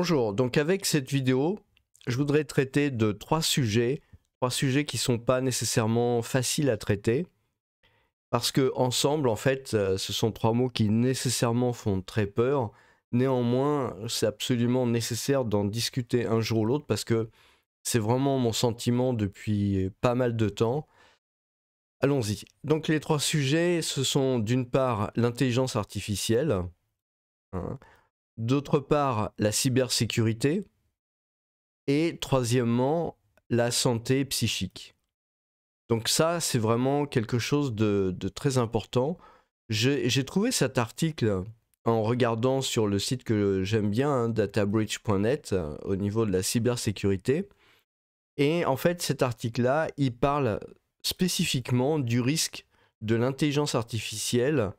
Bonjour, donc avec cette vidéo, je voudrais traiter de trois sujets, trois sujets qui ne sont pas nécessairement faciles à traiter, parce que ensemble, en fait, euh, ce sont trois mots qui nécessairement font très peur. Néanmoins, c'est absolument nécessaire d'en discuter un jour ou l'autre, parce que c'est vraiment mon sentiment depuis pas mal de temps. Allons-y. Donc les trois sujets, ce sont d'une part l'intelligence artificielle, hein, d'autre part la cybersécurité, et troisièmement la santé psychique. Donc ça, c'est vraiment quelque chose de, très important. J'ai trouvé cet article en regardant sur le site que j'aime bien, hein, databridge.net, euh, au niveau de la cybersécurité. Et en fait, cet article-là, il parle spécifiquement du risque de l'intelligence artificielle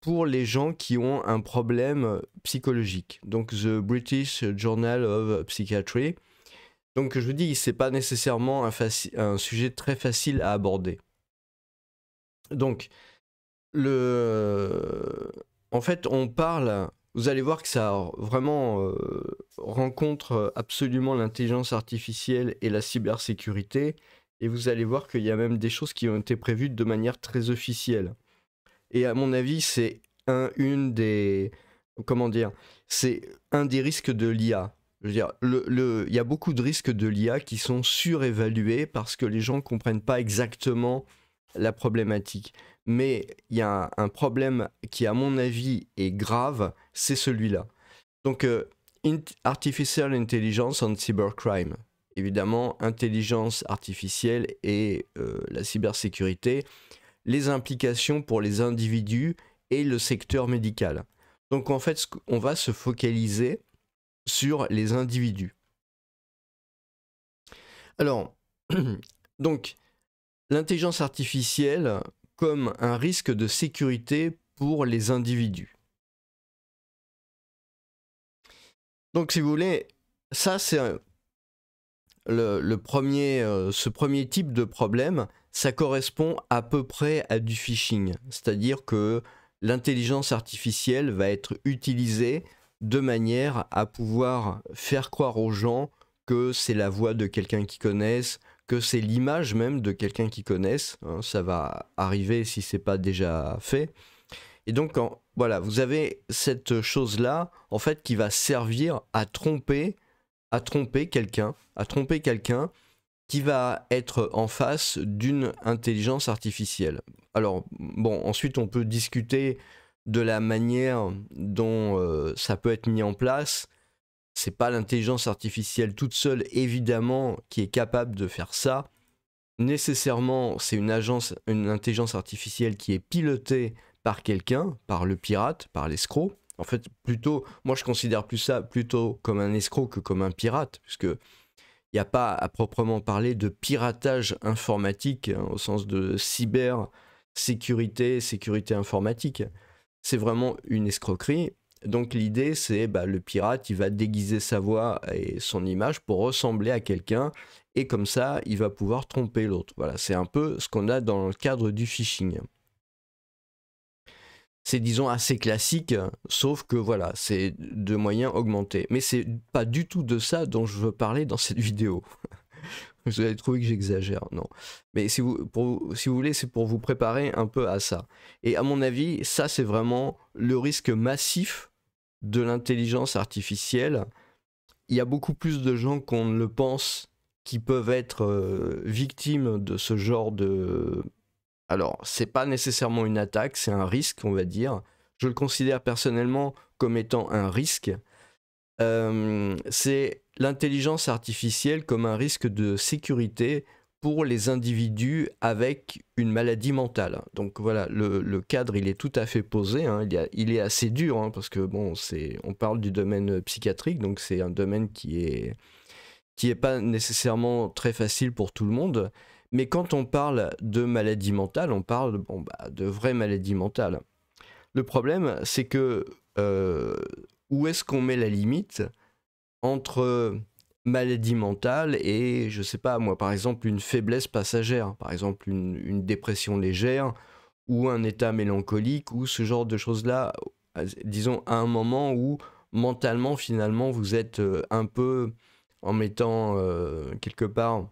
pour les gens qui ont un problème euh, psychologique. Donc The British Journal of Psychiatry. Donc je vous dis, n'est pas nécessairement un, sujet très facile à aborder. Donc le, en fait, on parle. Vous allez voir que ça vraiment euh, rencontre absolument l'intelligence artificielle et la cybersécurité. Et vous allez voir qu'il y a même des choses qui ont été prévues de manière très officielle. Et à mon avis, c'est un, une des. Comment dire C'est un des risques de l'IA. dire, il le, y a beaucoup de risques de l'IA qui sont surévalués parce que les gens ne comprennent pas exactement la problématique. Mais il y a un, problème qui, à mon avis, est grave, c'est celui-là. Donc, euh, Artificial Intelligence and Cybercrime. Évidemment, intelligence artificielle et euh, la cybersécurité les implications pour les individus et le secteur médical. Donc en fait, on va se focaliser sur les individus. Alors, donc, l'intelligence artificielle comme un risque de sécurité pour les individus. Donc, si vous voulez, ça, c'est le, premier, euh, ce premier type de problème, ça correspond à peu près à du phishing. C'est-à-dire que l'intelligence artificielle va être utilisée de manière à pouvoir faire croire aux gens que c'est la voix de quelqu'un qu'ils connaissent, que c'est l'image même de quelqu'un qu'ils connaissent. Hein, ça va arriver si ce n'est pas déjà fait. Et donc, voilà, vous avez cette chose-là, en fait, qui va servir à tromper à tromper quelqu'un, à tromper quelqu'un qui va être en face d'une intelligence artificielle. Alors, bon, ensuite on peut discuter de la manière dont euh, ça peut être mis en place. C'est pas l'intelligence artificielle toute seule, évidemment, qui est capable de faire ça. Nécessairement, c'est une, agence, une intelligence artificielle qui est pilotée par quelqu'un, par le pirate, par l'escroc. En fait, plutôt, moi je considère plus ça plutôt comme un escroc que comme un pirate, puisque il n'y a pas à proprement parler de piratage informatique hein, au sens de cyber sécurité, sécurité informatique. C'est vraiment une escroquerie. Donc l'idée, c'est bah, le pirate, il va déguiser sa voix et son image pour ressembler à quelqu'un, et comme ça, il va pouvoir tromper l'autre. Voilà, c'est un peu ce qu'on a dans le cadre du phishing c'est disons assez classique, sauf que voilà, c'est de moyens augmentés. Mais c'est pas du tout de ça dont je veux parler dans cette vidéo. vous allez trouver que j'exagère, non. Mais si vous, si vous voulez, c'est pour vous préparer un peu à ça. Et à mon avis, ça c'est vraiment le risque massif de l'intelligence artificielle. Il y a beaucoup plus de gens qu'on ne le pense qui peuvent être euh, victimes de ce genre de alors, c'est pas nécessairement une attaque, c'est un risque, on va dire. Je le considère personnellement comme étant un risque. Euh, c'est l'intelligence artificielle comme un risque de sécurité pour les individus avec une maladie mentale. Donc voilà, le, cadre, il est tout à fait posé, hein. il, est assez dur, hein, parce que bon, on parle du domaine psychiatrique, donc c'est un domaine qui est, qui est pas nécessairement très facile pour tout le monde. Mais quand on parle de maladie mentale, on parle bon, bah, de vraie maladie mentale. Le problème, c'est que euh, où est-ce qu'on met la limite entre maladie mentale et, je sais pas, moi par exemple, une faiblesse passagère, par exemple une, dépression légère ou un état mélancolique ou ce genre de choses-là, euh, disons à un moment où mentalement finalement vous êtes euh, un peu en mettant quelque part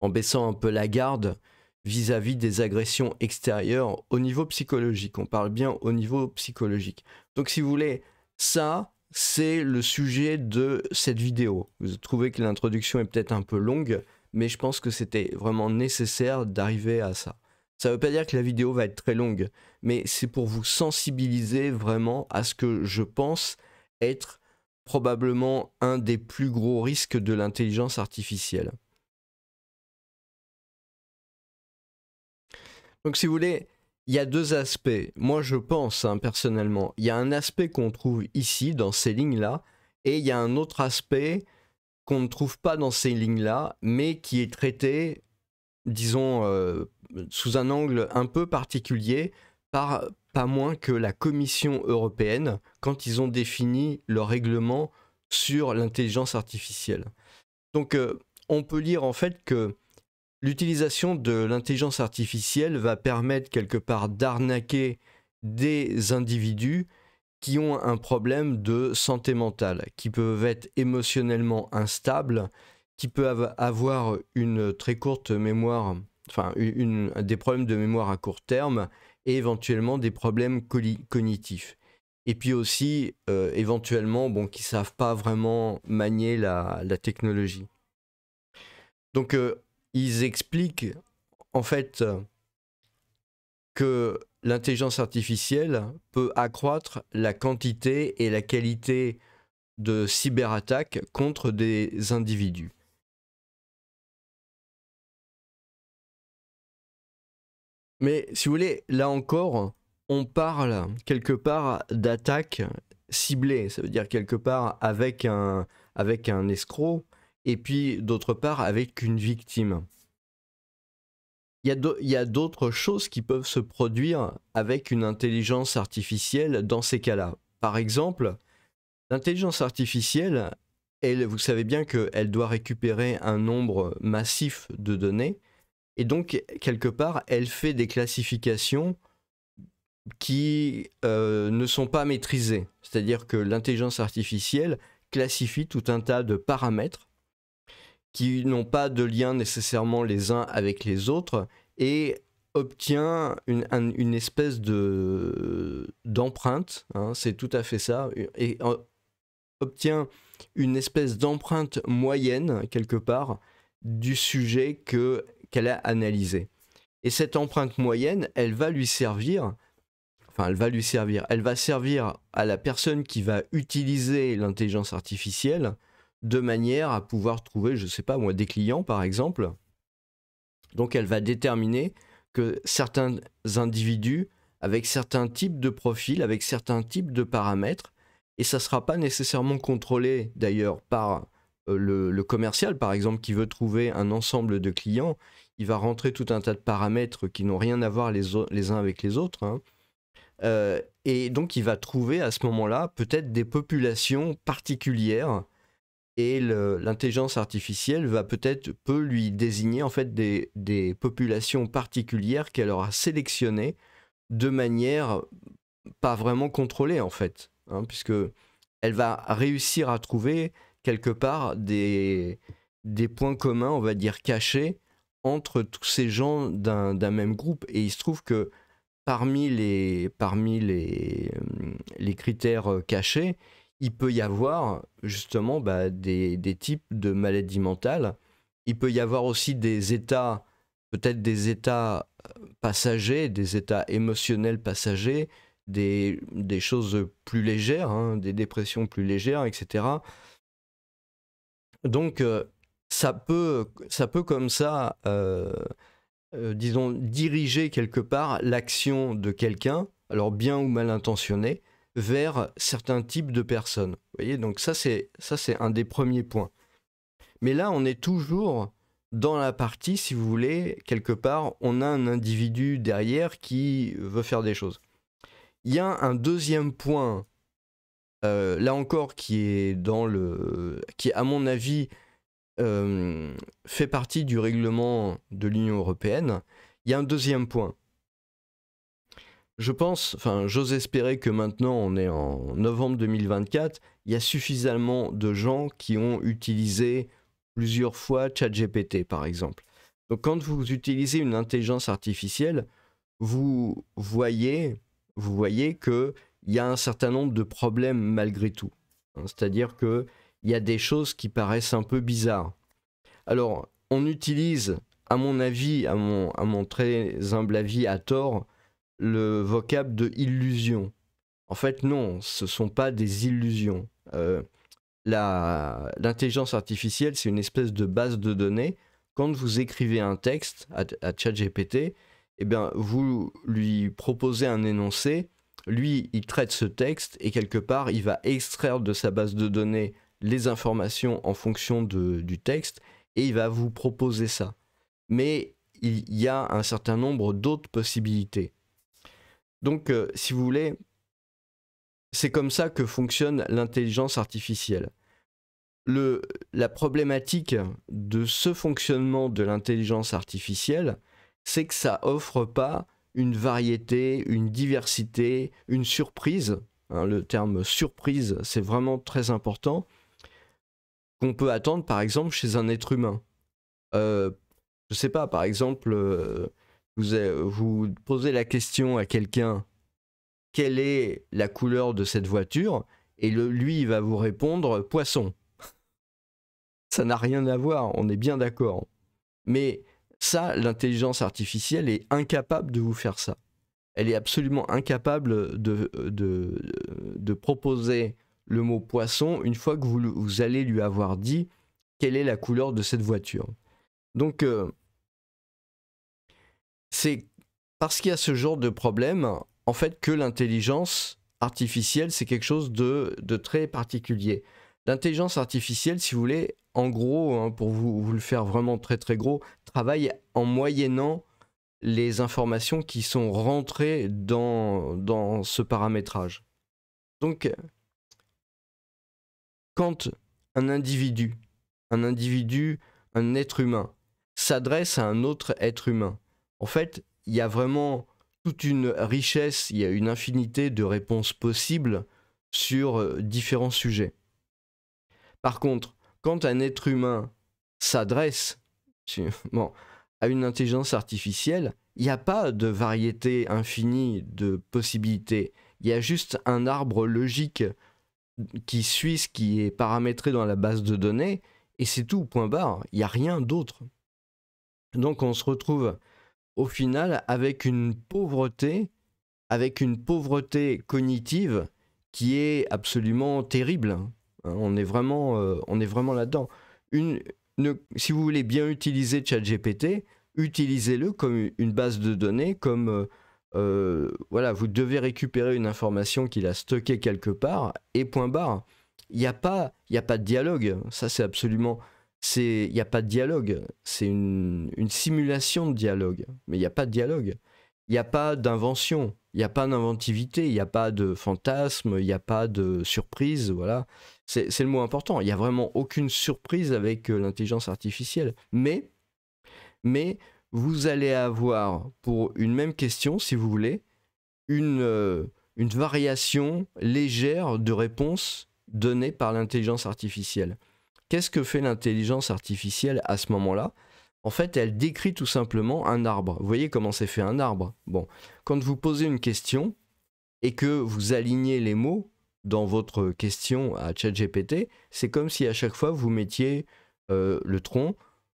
en baissant un peu la garde vis-à-vis des agressions extérieures au niveau psychologique. On parle bien au niveau psychologique. Donc si vous voulez, ça, c'est le sujet de cette vidéo. Vous trouvez que l'introduction est peut-être un peu longue, mais je pense que c'était vraiment nécessaire d'arriver à ça. Ça ne veut pas dire que la vidéo va être très longue, mais c'est pour vous sensibiliser vraiment à ce que je pense être probablement un des plus gros risques de l'intelligence artificielle. Donc si vous voulez, il y a deux aspects. Moi je pense hein, personnellement, il y a un aspect qu'on trouve ici dans ces lignes-là, et il y a un autre aspect qu'on ne trouve pas dans ces lignes-là, mais qui est traité, disons, euh, sous un angle un peu particulier par pas moins que la Commission européenne quand ils ont défini leur règlement sur l'intelligence artificielle. Donc euh, on peut lire en fait que l'utilisation de l'intelligence artificielle va permettre quelque part d'arnaquer des individus qui ont un problème de santé mentale, qui peuvent être émotionnellement instables, qui peuvent avoir une très courte mémoire, enfin des problèmes de mémoire à court terme et éventuellement des problèmes cognitifs. Et puis aussi, euh, éventuellement, bon, qui ne savent pas vraiment manier la, technologie. Donc, euh, ils expliquent en fait que l'intelligence artificielle peut accroître la quantité et la qualité de cyberattaques contre des individus. Mais si vous voulez, là encore, on parle quelque part d'attaques ciblées, ça veut dire quelque part avec un, avec un escroc, et puis d'autre part avec une victime. Il y a d'autres choses qui peuvent se produire avec une intelligence artificielle dans ces cas-là. Par exemple, l'intelligence artificielle, vous savez bien qu'elle doit récupérer un nombre massif de données, et donc quelque part, elle fait des classifications qui euh, ne sont pas maîtrisées. C'est-à-dire que l'intelligence artificielle classifie tout un tas de paramètres qui n'ont pas de lien nécessairement les uns avec les autres et obtient une, espèce de d'empreinte, hein, c'est tout à fait ça, et obtient une espèce d'empreinte moyenne quelque part du sujet que qu'elle a analysé. Et cette empreinte moyenne, elle va lui servir, enfin elle va lui servir, elle va servir à la personne qui va utiliser l'intelligence artificielle de manière à pouvoir trouver, je ne sais pas moi, des clients par exemple. Donc elle va déterminer que certains individus avec certains types de profils, avec certains types de paramètres, et ça ne sera pas nécessairement contrôlé d'ailleurs par euh, le, commercial, par exemple, qui veut trouver un ensemble de clients, il va rentrer tout un tas de paramètres qui n'ont rien à voir les, uns avec les autres. Hein. Euh, et donc, il va trouver à ce moment-là peut-être des populations particulières et l'intelligence artificielle va peut-être peut lui désigner en fait des, populations particulières qu'elle aura sélectionnées de manière pas vraiment contrôlée en fait, hein, puisque elle va réussir à trouver quelque part des, points communs, on va dire cachés, entre tous ces gens d'un même groupe. Et il se trouve que parmi les euh, critères euh, cachés, il peut y avoir justement bah, des, types de maladies mentales. Il peut y avoir aussi des états, peut-être des états euh, passagers, des états émotionnels passagers, des, choses plus légères, hein, des dépressions plus légères, etc. Donc euh, ça, peut, ça peut comme ça, euh, disons, diriger quelque part l'action de quelqu'un, alors bien ou mal intentionné, vers certains types de personnes. Vous voyez, donc ça c'est ça c'est un des premiers points. Mais là, on est toujours dans la partie, si vous voulez, quelque part, on a un individu derrière qui veut faire des choses. Il y a un deuxième point, euh, là encore, qui est dans le, qui à mon avis euh, fait partie du règlement de l'Union européenne. Il y a un deuxième point, je pense, enfin, j'ose espérer que maintenant, on est en novembre 2024, il y a suffisamment de gens qui ont utilisé plusieurs fois ChatGPT, par exemple. Donc, quand vous utilisez une intelligence artificielle, vous voyez, vous voyez que y a un certain nombre de problèmes malgré tout. Hein, c'est-à-dire qu'il y a des choses qui paraissent un peu bizarres. Alors, on utilise, à mon avis, à mon, à mon très humble avis, à tort, le vocable de illusion. En fait, non, ce ne sont pas des illusions. Euh, l'intelligence artificielle, c'est une espèce de base de données. Quand vous écrivez un texte à, ChatGPT, eh bien, vous lui proposez un énoncé, lui, il traite ce texte et quelque part, il va extraire de sa base de données les informations en fonction du texte et il va vous proposer ça. Mais il y a un certain nombre d'autres possibilités. Donc, euh, si vous voulez, c'est comme ça que fonctionne l'intelligence artificielle. Le, la problématique de ce fonctionnement de l'intelligence artificielle, c'est que ça offre pas une variété, une diversité, une surprise. Hein, le terme surprise, c'est vraiment très important qu'on peut attendre, par exemple, chez un être humain. Je euh, je sais pas, par exemple, euh, vous, posez la question à quelqu'un quelle est la couleur de cette voiture et le, lui il va vous répondre poisson. Ça n'a rien à voir, on est bien d'accord. Mais ça, l'intelligence artificielle est incapable de vous faire ça. Elle est absolument incapable de, de, de proposer le mot poisson une fois que vous, vous, allez lui avoir dit quelle est la couleur de cette voiture. Donc, euh, c'est parce qu'il y a ce genre de problème, en fait, que l'intelligence artificielle, c'est quelque chose de, très particulier. L'intelligence artificielle, si vous voulez, en gros, hein, pour vous, vous, le faire vraiment très très gros, travaille en moyennant les informations qui sont rentrées dans, dans ce paramétrage. Donc, quand un individu, un individu, un être humain, s'adresse à un autre être humain, en fait, il y a vraiment toute une richesse, il y a une infinité de réponses possibles sur euh, différents sujets. Par contre, quand un être humain s'adresse à une intelligence artificielle, il n'y a pas de variété infinie de possibilités. Il y a juste un arbre logique qui suit ce qui est paramétré dans la base de données, et c'est tout, point barre. Il n'y a rien d'autre. Donc on se retrouve au final avec une pauvreté, avec une pauvreté cognitive qui est absolument terrible. Hein. Hein, on est vraiment, euh, on est vraiment là-dedans. Une, si vous voulez bien utiliser ChatGPT, utilisez-le comme une base de données, comme euh, euh, voilà, vous devez récupérer une information qu'il a stockée quelque part et point barre. Il n'y a pas, il a pas de dialogue. Hein. Ça, c'est absolument il n'y a pas de dialogue. C'est une, simulation de dialogue, mais il n'y a pas de dialogue. Il n'y a pas d'invention, il n'y a pas d'inventivité, il n'y a pas de fantasme, il n'y a pas de surprise, voilà. C'est le mot important. Il n'y a vraiment aucune surprise avec euh, l'intelligence artificielle. Mais, mais vous allez avoir pour une même question, si vous voulez, une euh, variation légère de réponse donnée par l'intelligence artificielle. Qu'est-ce que fait l'intelligence artificielle à ce moment-là En fait, elle décrit tout simplement un arbre. Vous voyez comment c'est fait un arbre Bon, quand vous posez une question et que vous alignez les mots dans votre question à ChatGPT, c'est comme si à chaque fois vous mettiez euh, le tronc,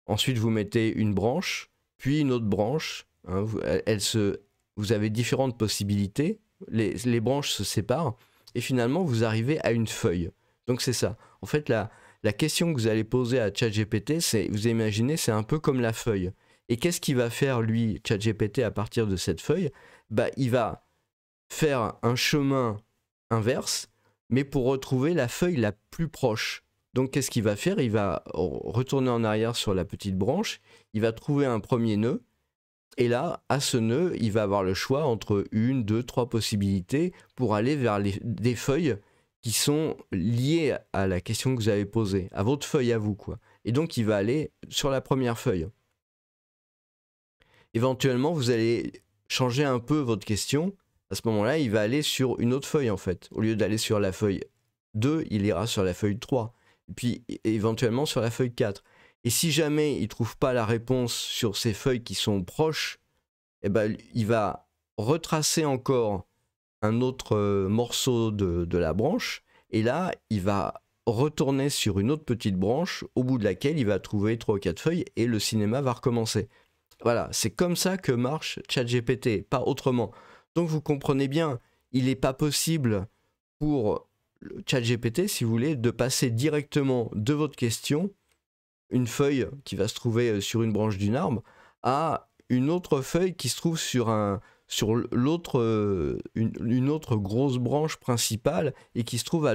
ensuite vous mettez une branche, puis une autre branche. Hein, vous, elle se, vous avez différentes possibilités, les, branches se séparent, et finalement vous arrivez à une feuille. Donc c'est ça. En fait, la, la question que vous allez poser à ChatGPT, c'est, vous imaginez, c'est un peu comme la feuille. Et qu'est-ce qu'il va faire, lui, ChatGPT, à partir de cette feuille bah, Il va faire un chemin inverse, mais pour retrouver la feuille la plus proche. Donc qu'est-ce qu'il va faire Il va retourner en arrière sur la petite branche, il va trouver un premier nœud, et là, à ce nœud, il va avoir le choix entre une, deux, trois possibilités pour aller vers des feuilles qui sont liées à la question que vous avez posée, à votre feuille à vous, quoi. Et donc, il va aller sur la première feuille. Éventuellement, vous allez changer un peu votre question. À ce moment-là, il va aller sur une autre feuille, en fait. Au lieu d'aller sur la feuille 2, il ira sur la feuille 3. Et puis, éventuellement, sur la feuille 4. Et si jamais il ne trouve pas la réponse sur ces feuilles qui sont proches, eh ben, il va retracer encore un autre euh, morceau de, la branche, et là, il va retourner sur une autre petite branche au bout de laquelle il va trouver trois ou quatre feuilles et le cinéma va recommencer. Voilà, c'est comme ça que marche ChatGPT, pas autrement. Donc vous comprenez bien, il n'est pas possible pour ChatGPT, si vous voulez, de passer directement de votre question, une feuille qui va se trouver euh, sur une branche d'une arbre, à une autre feuille qui se trouve sur un, sur l'autre, euh, une, autre grosse branche principale et qui se trouve à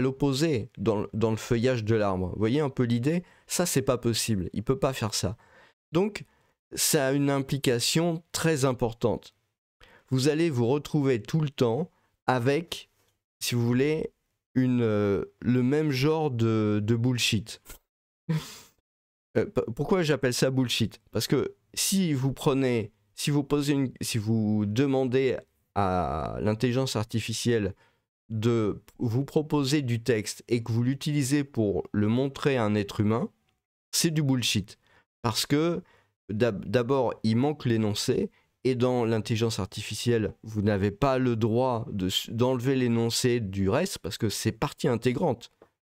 l'opposé dans, le feuillage de l'arbre. Vous voyez un peu l'idée Ça, c'est pas possible. Il peut pas faire ça. Donc, ça a une implication très importante. Vous allez vous retrouver tout le temps avec, si vous voulez, une, euh, le même genre de, bullshit. Euh, pourquoi j'appelle ça bullshit Parce que si vous prenez si vous, posez si vous demandez à l'intelligence artificielle de vous proposer du texte et que vous l'utilisez pour le montrer à un être humain, c'est du bullshit. Parce que d'abord, il manque l'énoncé, et dans l'intelligence artificielle, vous n'avez pas le droit d'enlever l'énoncé du reste, parce que c'est partie intégrante.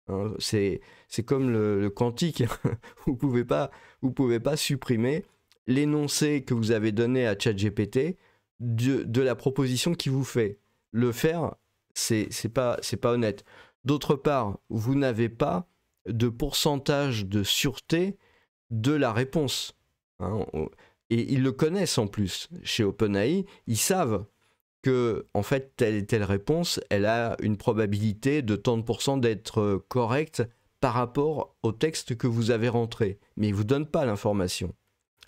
Hein. c'est comme le, quantique, hein. vous ne pouvez pas supprimer l'énoncé que vous avez donné à ChatGPT de, de la proposition qu'il vous fait. Le faire, c'est pas, pas honnête. D'autre part, vous n'avez pas de pourcentage de sûreté de la réponse. Hein, et ils le connaissent en plus. Chez OpenAI, ils savent que, en fait, telle et telle réponse, elle a une probabilité de tant de pourcents d'être euh, correcte par rapport au texte que vous avez rentré. Mais ils vous donnent pas l'information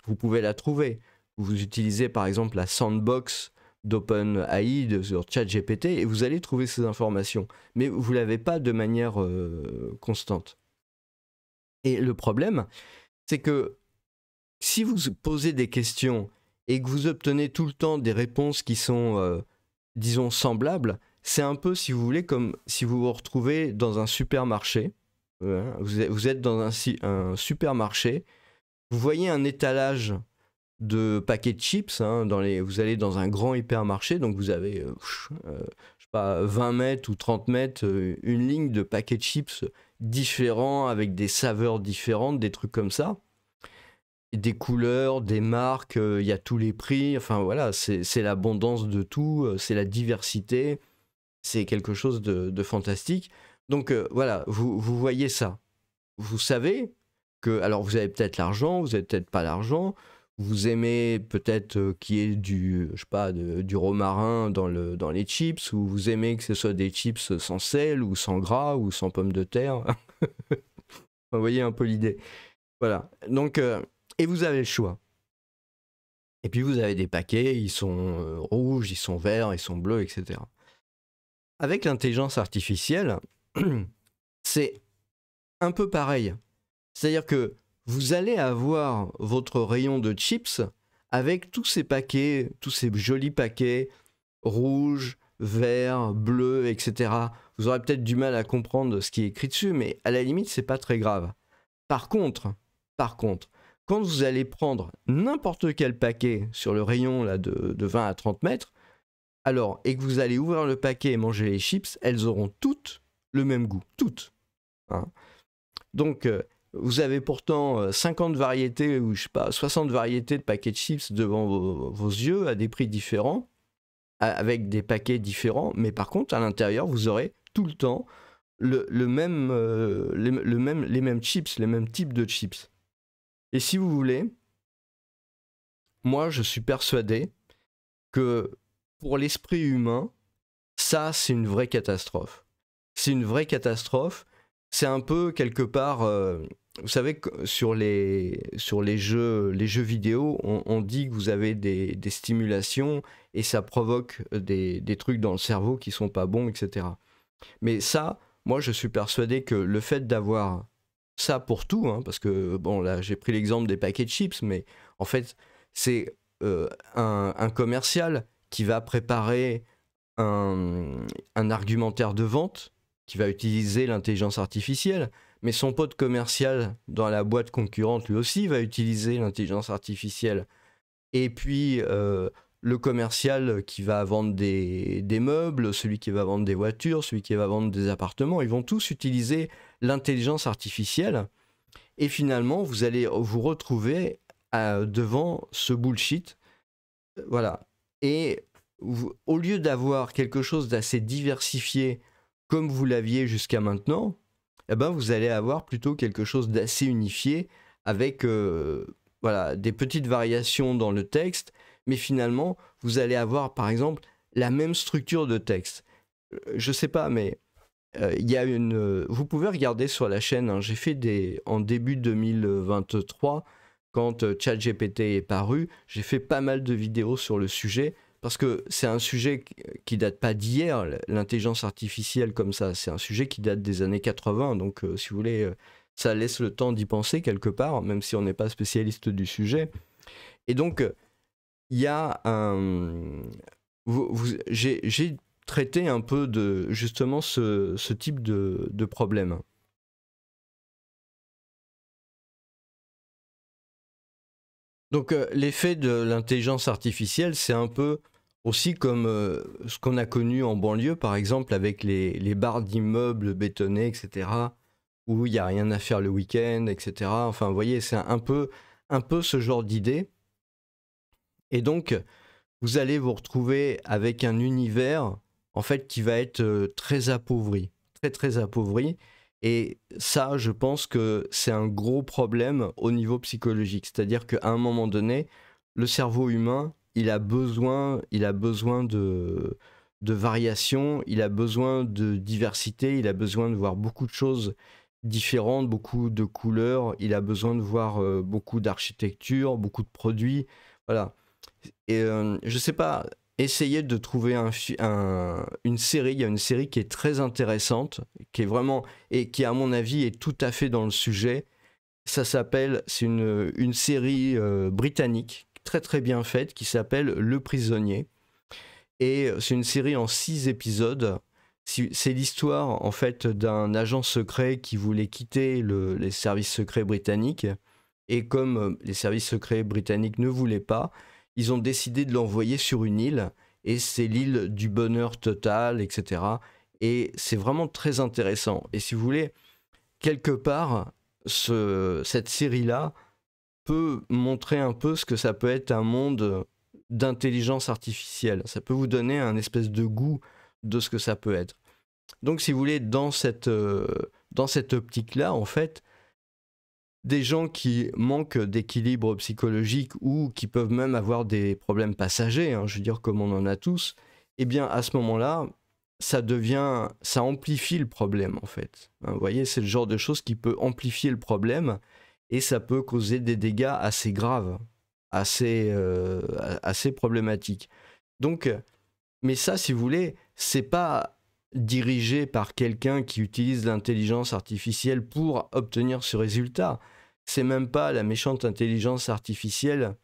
vous pouvez la trouver. Vous utilisez par exemple la sandbox d'OpenAI sur ChatGPT et vous allez trouver ces informations, mais vous ne l'avez pas de manière euh, constante. Et le problème, c'est que si vous posez des questions et que vous obtenez tout le temps des réponses qui sont, euh, disons, semblables, c'est un peu, si vous voulez, comme si vous vous retrouvez dans un supermarché. Hein, vous êtes dans un supermarché vous voyez un étalage de paquets de chips. Hein, dans les, vous allez dans un grand hypermarché, donc vous avez euh, euh, je sais pas, 20 mètres ou 30 mètres, euh, une ligne de paquets de chips différents, avec des saveurs différentes, des trucs comme ça. Des couleurs, des marques, il y a tous les prix, enfin voilà, c'est l'abondance de tout, c'est la diversité, c'est quelque chose de, de fantastique. Donc voilà, vous, vous voyez ça. Vous savez alors vous avez peut-être l'argent, vous n'avez peut-être pas l'argent, vous aimez peut-être euh, qu'il y ait du, romarin dans, les chips, ou vous aimez que ce soit des chips sans sel, ou sans gras, ou sans pommes de terre. vous voyez un peu l'idée. Voilà. Euh, et vous avez le choix. Et puis vous avez des paquets, ils sont euh, rouges, ils sont verts, ils sont bleus, etc. Avec l'intelligence artificielle, c'est un peu pareil. C'est-à-dire que vous allez avoir votre rayon de chips avec tous ces paquets, tous ces jolis paquets rouges, verts, bleus, etc. Vous aurez peut-être du mal à comprendre ce qui est écrit dessus, mais à la limite, ce n'est pas très grave. Par contre, par contre, quand vous allez prendre n'importe quel paquet sur le rayon là, de, de 20 à 30 mètres, alors, et que vous allez ouvrir le paquet et manger les chips, elles auront toutes le même goût, toutes. Hein. Donc, euh, vous avez pourtant 50 euh, variétés ou je sais pas 60 variétés de paquets de chips devant vos, yeux à des prix différents, avec des paquets différents, mais par contre à l'intérieur vous aurez tout le temps le, le même, euh, les, le même, les mêmes chips, les mêmes types de chips. Et si vous voulez, moi je suis persuadé que pour l'esprit humain, ça c'est une vraie catastrophe. C'est une vraie catastrophe. C'est un peu quelque part euh, vous savez que sur les, sur les, jeux, les jeux vidéo, on, dit que vous avez des, des stimulations et ça provoque des, des, trucs dans le cerveau qui ne sont pas bons, etc. Mais ça, moi je suis persuadé que le fait d'avoir ça pour tout, hein, parce que bon là j'ai pris l'exemple des paquets de chips, mais en fait c'est euh, un, un, commercial qui va préparer un, un argumentaire de vente, qui va utiliser l'intelligence artificielle, mais son pote commercial dans la boîte concurrente, lui aussi, va utiliser l'intelligence artificielle. Et puis, euh, le commercial qui va vendre des, meubles, celui qui va vendre des voitures, celui qui va vendre des appartements, ils vont tous utiliser l'intelligence artificielle. Et finalement, vous allez vous retrouver euh, devant ce bullshit. Voilà. Et au lieu d'avoir quelque chose d'assez diversifié comme vous l'aviez jusqu'à maintenant, eh ben vous allez avoir plutôt quelque chose d'assez unifié avec euh, voilà, des petites variations dans le texte, mais finalement, vous allez avoir par exemple la même structure de texte. Euh, je sais pas, mais euh, il y a une, vous pouvez regarder sur la chaîne, hein, j'ai fait des, en début 2023, quand ChatGPT est paru, j'ai fait pas mal de vidéos sur le sujet parce que c'est un sujet qui date pas d'hier, l'intelligence artificielle comme ça, c'est un sujet qui date des années 80, donc euh, si vous voulez, euh, ça laisse le temps d'y penser quelque part, même si on n'est pas spécialiste du sujet. Et donc, euh, il y a un... J'ai traité un peu de justement ce, type de problème. Donc euh, l'effet de l'intelligence artificielle, c'est un peu aussi comme euh, ce qu'on a connu en banlieue, par exemple, avec les, les barres d'immeubles bétonnés, etc., où il n'y a rien à faire le week-end, etc. Enfin, vous voyez, c'est un peu, un peu ce genre d'idée. Et donc, vous allez vous retrouver avec un univers, en fait, qui va être euh, très appauvri, très, très appauvri. Et ça, je pense que c'est un gros problème au niveau psychologique. C'est-à-dire qu'à un moment donné, le cerveau humain, il a besoin, il a besoin de, de variation, il a besoin de diversité, il a besoin de voir beaucoup de choses différentes, beaucoup de couleurs, il a besoin de voir euh, beaucoup d'architecture, beaucoup de produits. Voilà. Et je euh, je sais pas, essayez de trouver une série. Il y a une série qui est très intéressante, qui est vraiment, et qui à mon avis est tout à fait dans le sujet. Ça s'appelle, c'est une, série euh, britannique, très très bien faite, qui s'appelle Le Prisonnier. Et euh, c'est une série en six épisodes. C'est l'histoire en fait d'un agent secret qui voulait quitter les services secrets britanniques. Et comme euh, les services secrets britanniques ne voulaient pas, ils ont décidé de l'envoyer sur une île, et c'est l'île du bonheur total, etc. Et c'est vraiment très intéressant. Et si vous voulez, quelque part, cette série-là peut montrer un peu ce que ça peut être un monde d'intelligence artificielle. Ça peut vous donner un espèce de goût de ce que ça peut être. Donc si vous voulez, dans cette, euh, dans cette optique-là, en fait, des gens qui manquent d'équilibre psychologique ou qui peuvent même avoir des problèmes passagers, hein, je veux dire comme on en a tous, eh bien à ce moment-là, ça devient, ça amplifie le problème en fait. Hein, vous voyez, c'est le genre de choses qui peut amplifier le problème et ça peut causer des dégâts assez graves, assez, euh, assez problématiques. Donc, mais ça, si vous voulez, c'est pas dirigé par quelqu'un qui utilise l'intelligence artificielle pour obtenir ce résultat. C'est même pas la méchante intelligence artificielle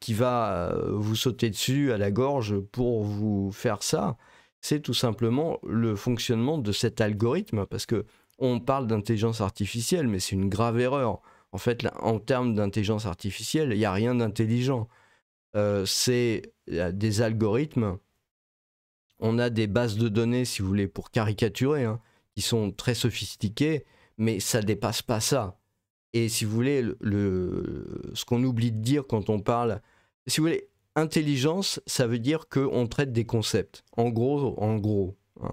qui va euh, vous sauter dessus à la gorge pour vous faire ça. C'est tout simplement le fonctionnement de cet algorithme parce que on parle d'intelligence artificielle, mais c'est une grave erreur. En fait, en termes d'intelligence artificielle, il n'y a rien d'intelligent. Euh, c'est des algorithmes on a des bases de données, si vous voulez, pour caricaturer, hein, qui sont très sophistiquées, mais ça dépasse pas ça. Et si vous voulez, le, ce qu'on oublie de dire quand on parle, si vous voulez, intelligence, ça veut dire qu'on traite des concepts. En gros, en gros. Hein.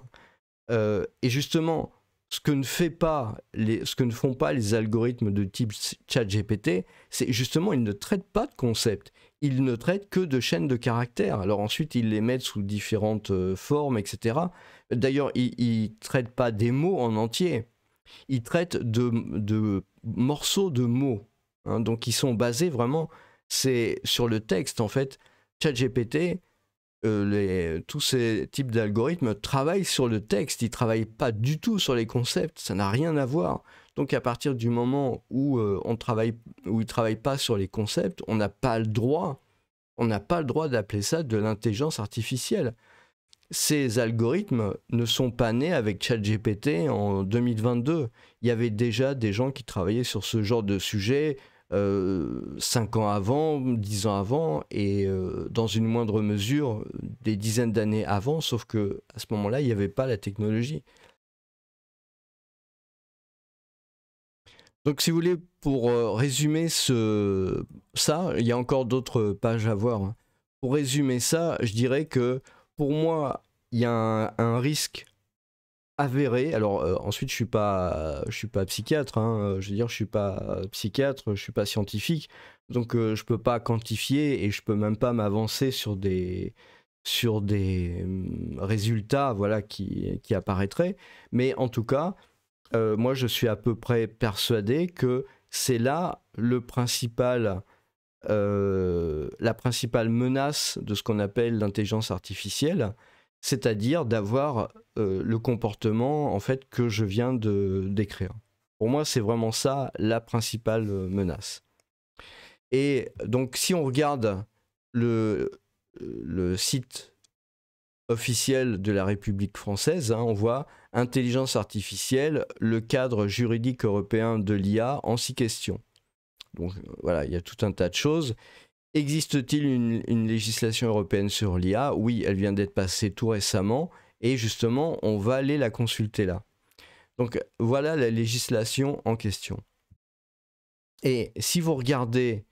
Euh, et justement, ce que ne pas ce que ne font pas les algorithmes de type ChatGPT, c'est justement ils ne traitent pas de concepts ils ne traitent que de chaînes de caractères. Alors ensuite, ils les mettent sous différentes euh, formes, etc. D'ailleurs, ils ne traitent pas des mots en entier. Ils traitent de, morceaux de mots. Hein. donc, ils sont basés vraiment c'est sur le texte, en fait. ChatGPT, euh, tous ces types d'algorithmes travaillent sur le texte. Ils ne travaillent pas du tout sur les concepts. Ça n'a rien à voir. Donc à partir du moment où ils euh, on travaille, travaillent pas sur les concepts, on n'a pas le droit, on n'a pas le droit d'appeler ça de l'intelligence artificielle. Ces algorithmes ne sont pas nés avec ChatGPT en 2022. Il y avait déjà des gens qui travaillaient sur ce genre de sujet, 5 euh, ans avant, 10 ans avant, et euh, dans une moindre mesure des dizaines d'années avant, sauf que à ce moment-là, il n'y avait pas la technologie. Donc si vous voulez, pour euh, résumer ça, il y a encore d'autres pages à voir. Hein. Pour résumer ça, je dirais que pour moi, il y a un, risque avéré. Alors euh, ensuite, je suis pas, je suis pas psychiatre. Hein. je veux dire, je suis pas psychiatre, je suis pas scientifique, donc je euh, je peux pas quantifier et je peux même pas m'avancer sur des sur des hum, résultats voilà qui apparaîtraient. Mais en tout cas, euh, moi je suis à peu près persuadé que c'est là euh, la principale menace de ce qu'on appelle l'intelligence artificielle, c'est-à-dire d'avoir euh, le comportement en fait que je viens de décrire. Pour moi, c'est vraiment ça la principale menace. Et donc, si on regarde le, site officiel de la République française, hein, on voit intelligence artificielle, le cadre juridique européen de l'IA en six questions. Donc euh, voilà, il y a tout un tas de choses. Existe-t-il une, législation européenne sur l'IA Oui, elle vient d'être passée tout récemment et justement, on va aller la consulter là. Donc voilà la législation en question. Et si vous regardez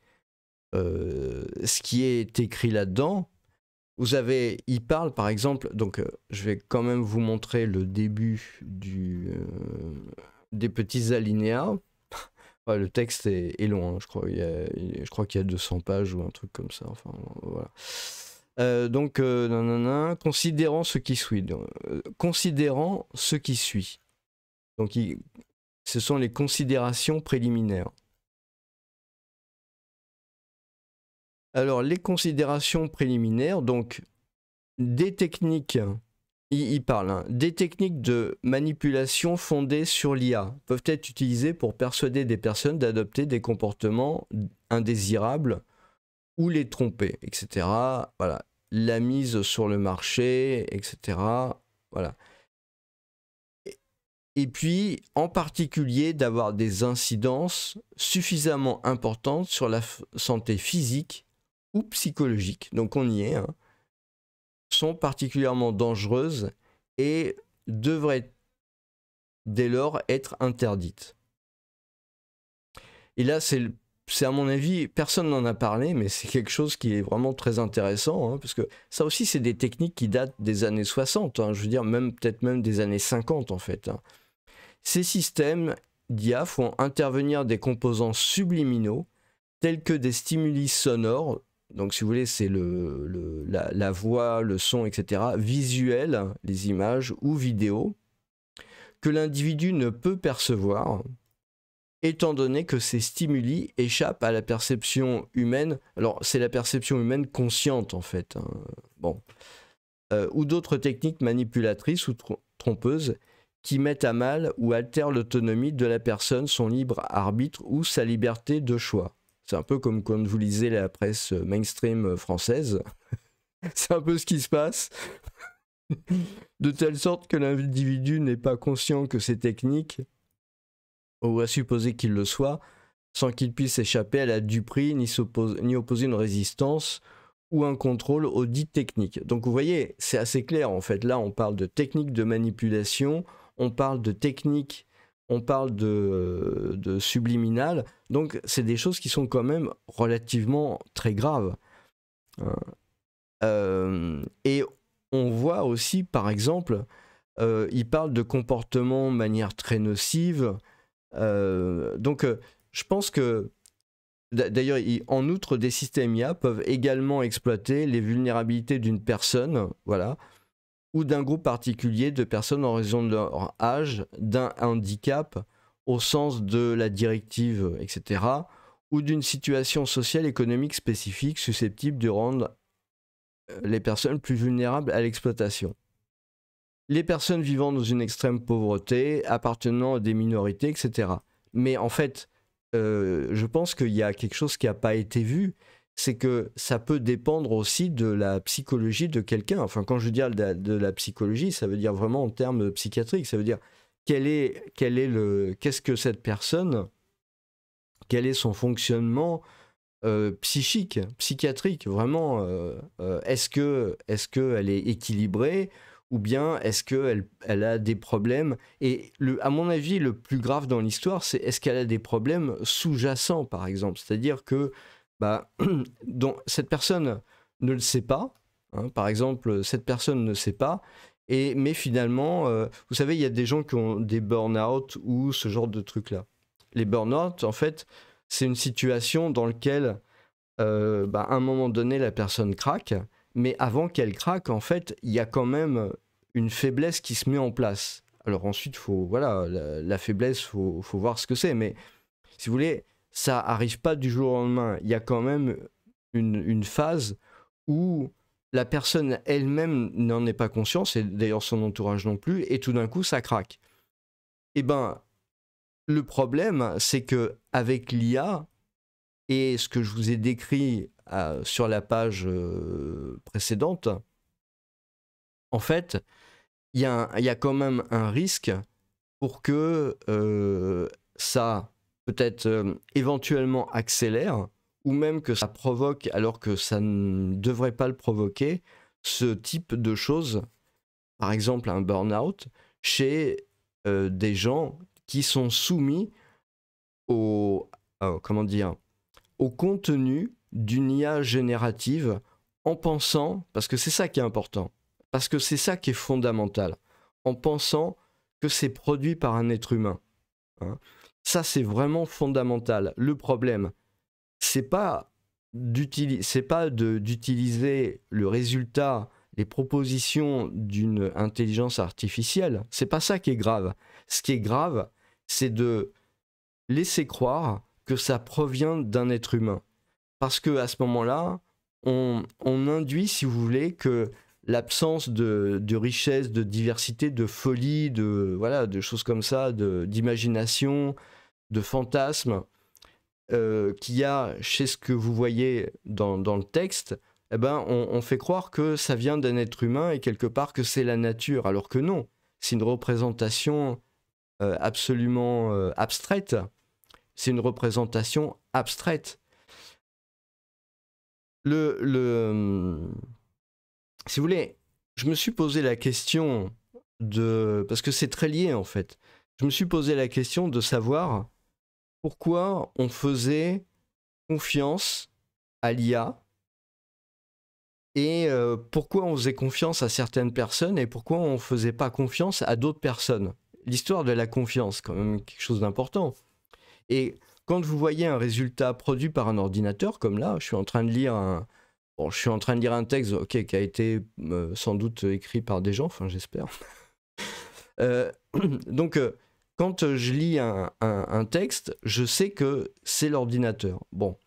euh, ce qui est écrit là-dedans, vous avez, il parle par exemple, donc euh, je vais quand même vous montrer le début du, euh, des petits alinéas. le texte est, long, hein, je crois. je crois qu'il y a 200 pages ou un truc comme ça. Enfin, voilà. Euh, donc, non considérant ce qui suit. considérant ce qui suit. Donc, ce sont les considérations préliminaires. Alors, les considérations préliminaires, donc des techniques, il, parle, hein, des techniques de manipulation fondées sur l'IA peuvent être utilisées pour persuader des personnes d'adopter des comportements indésirables ou les tromper, etc. Voilà, la mise sur le marché, etc. Voilà. Et puis, en particulier, d'avoir des incidences suffisamment importantes sur la santé physique ou psychologiques, donc on y est, hein. sont particulièrement dangereuses et devraient dès lors être interdites. Et là, c'est, à mon avis, personne n'en a parlé, mais c'est quelque chose qui est vraiment très intéressant, hein, parce que ça aussi, c'est des techniques qui datent des années 60, hein. je veux dire, même peut-être même des années 50 en fait. Ces systèmes d'IA font intervenir des composants subliminaux tels que des stimuli sonores donc, si vous voulez, c'est la, voix, le son, etc. Visuel, les images ou vidéos, que l'individu ne peut percevoir, étant donné que ces stimuli échappent à la perception humaine. Alors, c'est la perception humaine consciente, en fait. Hein. Bon. Euh, ou d'autres techniques manipulatrices ou trompeuses qui mettent à mal ou altèrent l'autonomie de la personne, son libre arbitre ou sa liberté de choix. C'est un peu comme quand vous lisez la presse mainstream française. C'est un peu ce qui se passe. De telle sorte que l'individu n'est pas conscient que ses techniques, ou à supposer qu'il le soit, sans qu'il puisse échapper à la duperie ni, ni opposer une résistance ou un contrôle aux dites techniques. Donc vous voyez, c'est assez clair en fait. Là, on parle de technique de manipulation, on parle de technique on parle de, subliminal, donc c'est des choses qui sont quand même relativement très graves. Euh, euh, et on voit aussi, par exemple, euh, il parle de comportement de manière très nocive. donc, je pense que, d'ailleurs, en outre, des systèmes IA peuvent également exploiter les vulnérabilités d'une personne, voilà, ou d'un groupe particulier de personnes en raison de leur âge, d'un handicap au sens de la directive, euh, etc., ou d'une situation sociale économique spécifique susceptible de rendre euh, les personnes plus vulnérables à l'exploitation. Les personnes vivant dans une extrême pauvreté, appartenant à des minorités, etc. Mais en fait, euh, je pense qu'il y a quelque chose qui n'a pas été vu, c'est que ça peut dépendre aussi de la psychologie de quelqu'un. Enfin, quand je dis de, la, psychologie, ça veut dire vraiment en termes psychiatriques, ça veut dire quel est, quel est le, qu'est-ce que cette personne, quel est son fonctionnement euh, psychique, psychiatrique, vraiment. Euh, euh, est-ce que, est-ce que elle est équilibrée ou bien est-ce qu'elle elle a des problèmes Et le, à mon avis, le plus grave dans l'histoire, c'est est-ce qu'elle a des problèmes sous-jacents, par exemple C'est-à-dire que bah, cette personne ne le sait pas. Hein. par exemple, cette personne ne sait pas. Et, mais finalement, euh, vous savez, il y a des gens qui ont des burn-out ou ce genre de trucs-là. Les burn-out, en fait, c'est une situation dans laquelle, euh, bah, à un moment donné, la personne craque. Mais avant qu'elle craque, en fait, il y a quand même une faiblesse qui se met en place. Alors ensuite, faut, voilà, la, faiblesse, il faut, faut voir ce que c'est. Mais si vous voulez, ça arrive pas du jour au lendemain. Il y a quand même une, une phase où la personne elle-même n'en est pas consciente, et d'ailleurs son entourage non plus, et tout d'un coup ça craque. Eh ben, le problème, c'est que avec l'IA et ce que je vous ai décrit euh, sur la page euh, précédente, en fait, il y, y, a quand même un risque pour que euh, ça peut-être euh, éventuellement accélère, ou même que ça provoque, alors que ça ne devrait pas le provoquer, ce type de choses, par exemple un burn-out, chez euh, des gens qui sont soumis au, euh, comment dire, au contenu d'une IA générative en pensant, parce que c'est ça qui est important, parce que c'est ça qui est fondamental, en pensant que c'est produit par un être humain. Hein. Ça, c'est vraiment fondamental. Le problème, c'est pas pas d'utiliser le résultat, les propositions d'une intelligence artificielle. C'est pas ça qui est grave. Ce qui est grave, c'est de laisser croire que ça provient d'un être humain. Parce que à ce moment-là, on induit, si vous voulez, que l'absence de, de, richesse, de diversité, de folie, de voilà, de choses comme ça, d'imagination, de, fantasmes euh, qu'il y a chez ce que vous voyez dans, dans le texte, eh ben, on, fait croire que ça vient d'un être humain et quelque part que c'est la nature, alors que non, c'est une représentation euh, absolument euh, abstraite. C'est une représentation abstraite. le hum, si vous voulez, je me suis posé la question de... Parce que c'est très lié en fait. Je me suis posé la question de savoir pourquoi on faisait confiance à l'IA et euh, pourquoi on faisait confiance à certaines personnes et pourquoi on ne faisait pas confiance à d'autres personnes. L'histoire de la confiance, quand même quelque chose d'important. Et quand vous voyez un résultat produit par un ordinateur, comme là, je suis en train de lire un, Bon, je suis en train de lire un texte ok, qui a été euh, sans doute écrit par des gens, enfin j'espère. Euh, donc, euh, quand je lis un, un, un, texte, je sais que c'est l'ordinateur. Bon,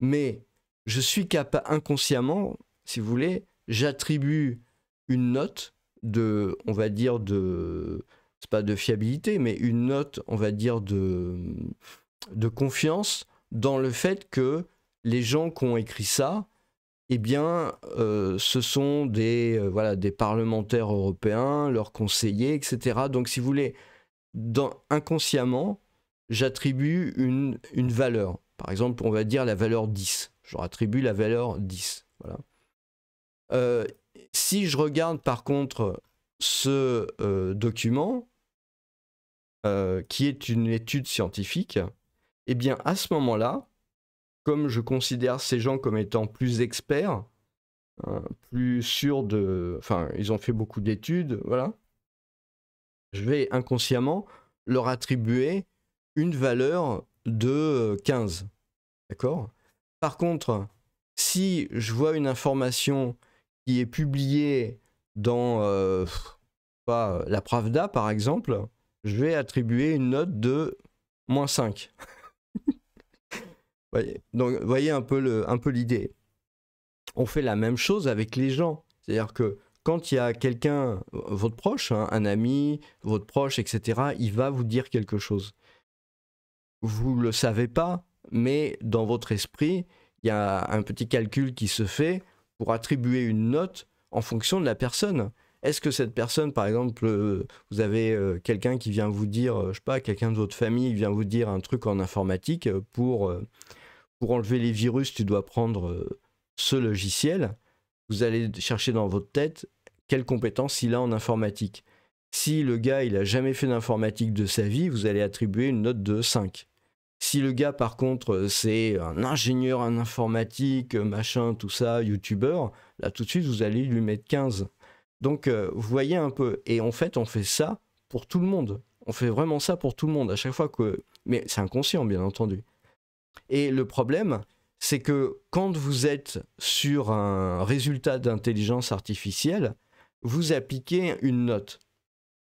mais je suis capable, inconsciemment, si vous voulez, j'attribue une note de, on va dire, de, c'est pas de fiabilité, mais une note, on va dire, de, de confiance dans le fait que les gens qui ont écrit ça, eh bien, euh, ce sont des, euh, voilà, des parlementaires européens, leurs conseillers, etc. Donc, si vous voulez, dans, inconsciemment, j'attribue une, valeur. Par exemple, on va dire la valeur 10. Je leur attribue la valeur 10. Voilà. Euh, si je regarde par contre ce document, qui est une étude scientifique, eh bien, à ce moment-là, comme je considère ces gens comme étant plus experts, euh, plus sûrs de... Enfin, ils ont fait beaucoup d'études, voilà. Je vais inconsciemment leur attribuer une valeur de 15. D'accord Par contre, si je vois une information qui est publiée dans euh, la Pravda, par exemple, je vais attribuer une note de moins 5. Donc, voyez un peu, l'idée. On fait la même chose avec les gens. C'est-à-dire que quand il y a quelqu'un, votre proche, hein, un ami, votre proche, etc., il va vous dire quelque chose. Vous ne le savez pas, mais dans votre esprit, il y a un petit calcul qui se fait pour attribuer une note en fonction de la personne. Est-ce que cette personne, par exemple, euh, vous avez euh, quelqu'un qui vient vous dire, je euh, je sais pas, quelqu'un de votre famille vient vous dire un truc en informatique pour pour enlever les virus, tu dois prendre euh, ce logiciel. Vous allez chercher dans votre tête quelles compétences il a en informatique. Si le gars, il a jamais fait d'informatique de sa vie, vous allez attribuer une note de 5. Si le gars, par contre, euh, c'est un ingénieur en informatique, machin, tout ça, youtubeur, là tout de suite, vous allez lui mettre 15. Donc, euh, vous voyez un peu. Et en fait, on fait ça pour tout le monde. On fait vraiment ça pour tout le monde. À chaque fois que. Mais c'est inconscient, bien entendu. Et le problème, c'est que quand vous êtes sur un résultat d'intelligence artificielle, vous appliquez une note.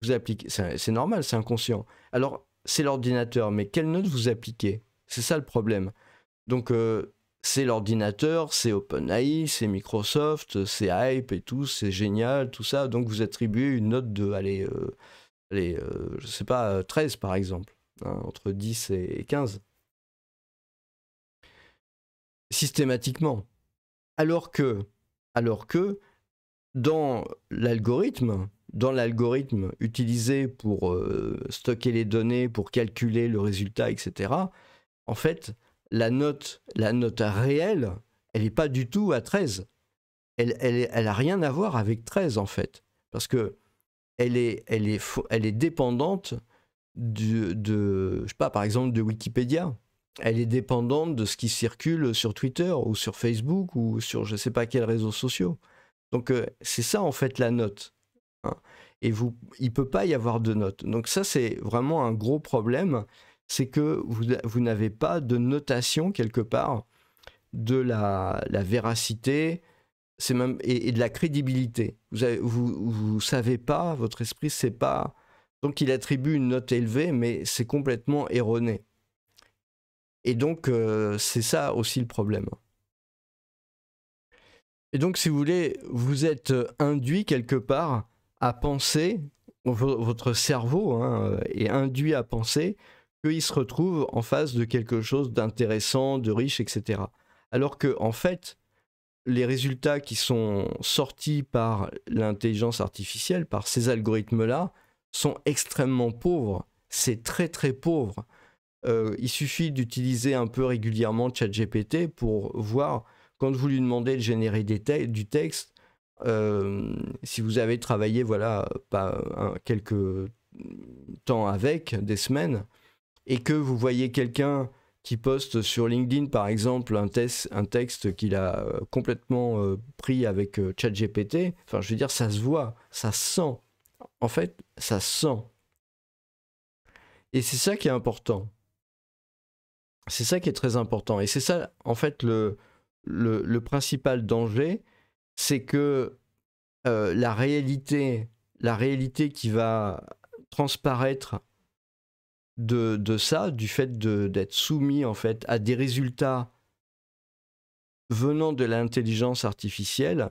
Vous c'est normal, c'est inconscient. Alors, c'est l'ordinateur, mais quelle note vous appliquez C'est ça le problème. Donc, euh, c'est l'ordinateur, c'est OpenAI, c'est Microsoft, c'est Hype et tout, c'est génial, tout ça. Donc, vous attribuez une note de, allez, euh, allez euh, je sais pas, 13 par exemple, hein, entre 10 et 15 systématiquement. Alors que, alors que dans l'algorithme, dans l'algorithme utilisé pour euh, stocker les données, pour calculer le résultat, etc., en fait, la note, la note réelle, elle n'est pas du tout à 13. Elle n'a elle, a rien à voir avec 13, en fait. Parce que elle est, elle est, elle est dépendante de, de, je sais pas, par exemple, de Wikipédia elle est dépendante de ce qui circule sur Twitter ou sur Facebook ou sur je ne sais pas quels réseaux sociaux. Donc euh, c'est ça en fait la note. Hein. Et vous, il peut pas y avoir de note. Donc ça c'est vraiment un gros problème, c'est que vous, n'avez pas de notation quelque part de la, véracité c'est même et, de la crédibilité. Vous, ne savez pas, votre esprit sait pas. Donc il attribue une note élevée, mais c'est complètement erroné. Et donc, euh, c'est ça aussi le problème. Et donc, si vous voulez, vous êtes euh, induit quelque part à penser, votre cerveau hein, euh, est induit à penser qu'il se retrouve en face de quelque chose d'intéressant, de riche, etc. Alors que, en fait, les résultats qui sont sortis par l'intelligence artificielle, par ces algorithmes-là, sont extrêmement pauvres. C'est très très pauvre. Euh, il suffit d'utiliser un peu régulièrement ChatGPT pour voir, quand vous lui demandez de générer du texte, euh, si vous avez travaillé voilà, pas quelques temps avec, des semaines, et que vous voyez quelqu'un qui poste sur LinkedIn, par exemple, un, texte qu'il a euh, complètement pris avec ChatGPT, enfin, je veux dire, ça se voit, ça sent. En fait, ça sent. Et c'est ça qui est important. C'est ça qui est très important. Et c'est ça, en fait, le, le, principal danger, c'est que euh, la réalité, la réalité qui va transparaître de, de ça, du fait d'être soumis en fait à des résultats venant de l'intelligence artificielle,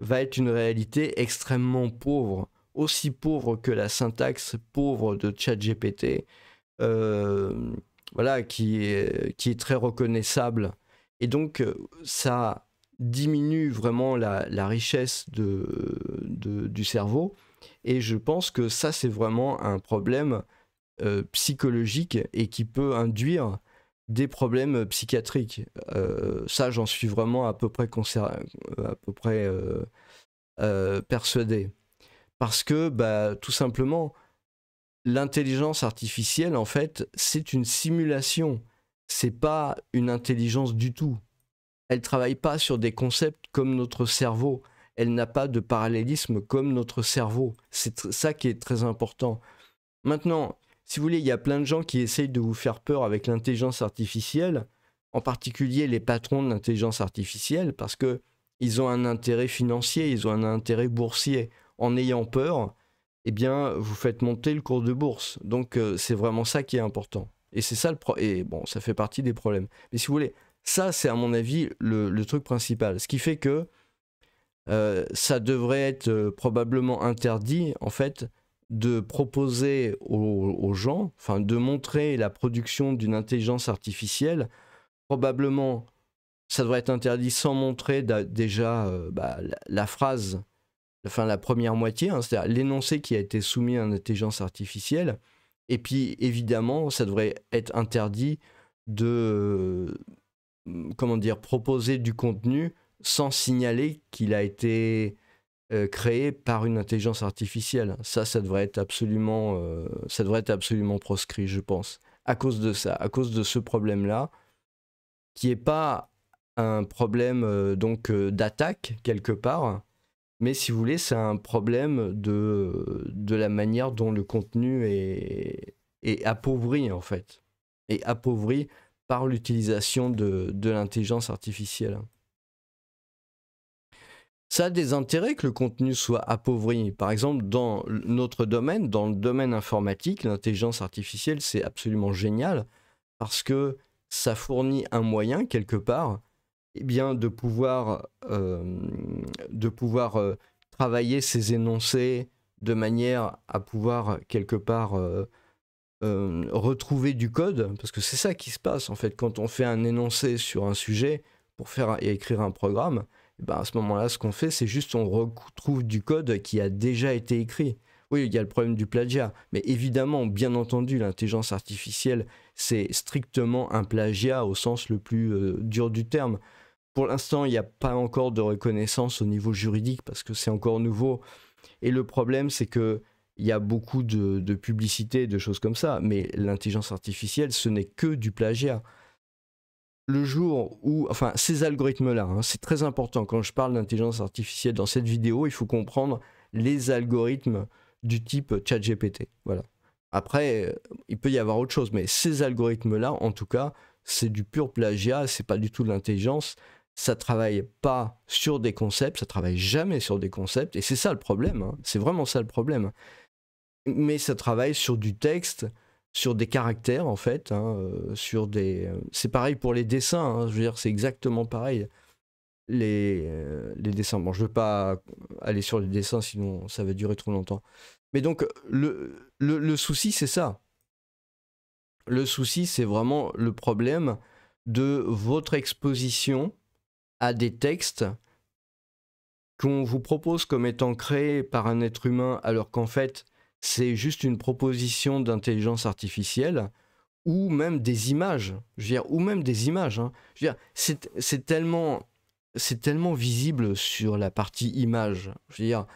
va être une réalité extrêmement pauvre, aussi pauvre que la syntaxe pauvre de ChatGPT. Euh, voilà, qui est, qui est très reconnaissable. Et donc, euh, ça diminue vraiment la, richesse de, du cerveau. Et je pense que ça, c'est vraiment un problème euh, psychologique et qui peut induire des problèmes psychiatriques. Euh, ça, j'en suis vraiment à peu près, à peu près persuadé. Parce que, bah, tout simplement, l'intelligence artificielle, en fait, c'est une simulation. C'est pas une intelligence du tout. Elle travaille pas sur des concepts comme notre cerveau. Elle n'a pas de parallélisme comme notre cerveau. C'est ça qui est très important. Maintenant, si vous voulez, il y a plein de gens qui essayent de vous faire peur avec l'intelligence artificielle, en particulier les patrons de l'intelligence artificielle, parce que ils ont un intérêt financier, ils ont un intérêt boursier. En ayant peur, eh bien, vous faites monter le cours de bourse. Donc, euh, c'est vraiment ça qui est important. Et c'est ça le pro Et bon, ça fait partie des problèmes. Mais si vous voulez, ça, c'est à mon avis le, truc principal. Ce qui fait que euh, ça devrait être euh, probablement interdit, en fait, de proposer aux, gens, enfin, de montrer la production d'une intelligence artificielle. Probablement, ça devrait être interdit sans montrer déjà bah, la, phrase enfin la première moitié, hein, c'est-à-dire l'énoncé qui a été soumis à une intelligence artificielle. Et puis évidemment, ça devrait être interdit de euh, comment dire proposer du contenu sans signaler qu'il a été euh, créé par une intelligence artificielle. Ça, ça devrait être absolument, euh, ça devrait être absolument proscrit, je pense, à cause de ça, à cause de ce problème-là, qui n'est pas un problème donc d'attaque quelque part, mais si vous voulez, c'est un problème de, la manière dont le contenu est, appauvri, en fait. Et appauvri par l'utilisation de, de l'intelligence artificielle. Ça a des intérêts que le contenu soit appauvri. Par exemple, dans notre domaine, dans le domaine informatique, l'intelligence artificielle, c'est absolument génial parce que ça fournit un moyen, quelque part, eh de pouvoir, euh, euh, travailler ces énoncés de manière à pouvoir quelque part euh, retrouver du code, parce que c'est ça qui se passe en fait quand on fait un énoncé sur un sujet pour faire et écrire un programme. Eh ben, à ce moment-là, ce qu'on fait, c'est juste on retrouve du code qui a déjà été écrit. Oui, il y a le problème du plagiat, mais évidemment, bien entendu, l'intelligence artificielle, c'est strictement un plagiat au sens le plus dur du terme. Pour l'instant, il n'y a pas encore de reconnaissance au niveau juridique parce que c'est encore nouveau. Et le problème, c'est que il y a beaucoup de, de publicité, de choses comme ça, mais l'intelligence artificielle, ce n'est que du plagiat. Le jour où, enfin, ces algorithmes-là, hein, c'est très important. Quand je parle d'intelligence artificielle dans cette vidéo, il faut comprendre les algorithmes du type ChatGPT. Voilà. Après, euh, il peut y avoir autre chose, mais ces algorithmes-là, en tout cas, c'est du pur plagiat, c'est pas du tout de l'intelligence, ça travaille pas sur des concepts, ça travaille jamais sur des concepts, et c'est ça le problème, hein. c'est vraiment ça le problème. Mais ça travaille sur du texte, sur des caractères en fait, hein, euh, sur des. Euh, c'est pareil pour les dessins, hein, je veux dire, c'est exactement pareil. Les, euh, les dessins, bon, je veux pas aller sur les dessins, sinon ça va durer trop longtemps. Mais donc, le, le souci, c'est ça. Le souci, c'est vraiment le problème de votre exposition à des textes qu'on vous propose comme étant créés par un être humain alors qu'en fait c'est juste une proposition d'intelligence artificielle ou même des images, je veux dire, ou même des images. Hein. Je veux dire, c'est tellement, c'est tellement visible sur la partie image. Je veux dire,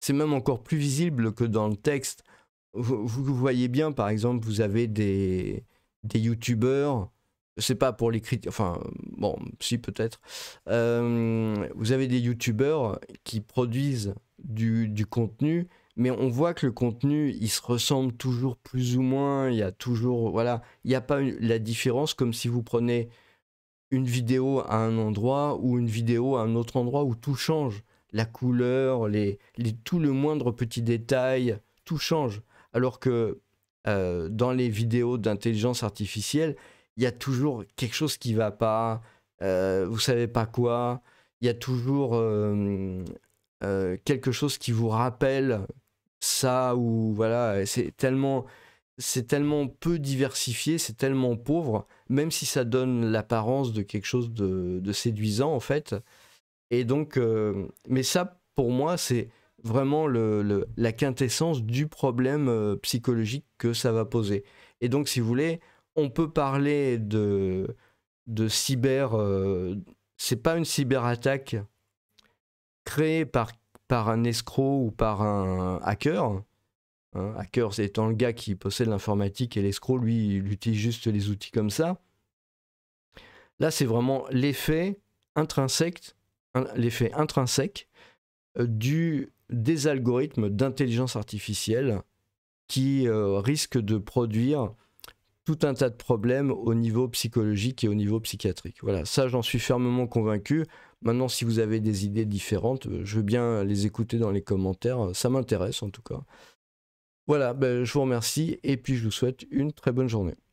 c'est même encore plus visible que dans le texte. Vous, vous, voyez bien, par exemple, vous avez des, des youtubeurs c'est pas pour les critiques, enfin bon, si peut-être. Euh, vous avez des youtubeurs qui produisent du, du, contenu, mais on voit que le contenu, il se ressemble toujours plus ou moins. Il y a toujours, voilà, il n'y a pas la différence comme si vous prenez une vidéo à un endroit ou une vidéo à un autre endroit où tout change, la couleur, les, les tout le moindre petit détail, tout change. Alors que euh, dans les vidéos d'intelligence artificielle, il y a toujours quelque chose qui va pas, euh, vous savez pas quoi, il y a toujours euh, euh, quelque chose qui vous rappelle ça ou voilà, c'est tellement c'est tellement peu diversifié, c'est tellement pauvre, même si ça donne l'apparence de quelque chose de, séduisant en fait. Et donc, euh, mais ça pour moi c'est vraiment le, la quintessence du problème psychologique que ça va poser. Et donc si vous voulez, on peut parler de, de cyber. Euh, c'est pas une cyberattaque créée par, par un escroc ou par un hacker. Hein. hacker, c'est étant le gars qui possède l'informatique et l'escroc, lui, il utilise juste les outils comme ça. Là, c'est vraiment l'effet intrinsèque, hein, l'effet intrinsèque euh, du, des algorithmes d'intelligence artificielle qui risque euh, risquent de produire tout un tas de problèmes au niveau psychologique et au niveau psychiatrique. Voilà, ça j'en suis fermement convaincu. Maintenant, si vous avez des idées différentes, euh, je veux bien les écouter dans les commentaires, ça m'intéresse en tout cas. Voilà, ben, je vous remercie et puis je vous souhaite une très bonne journée.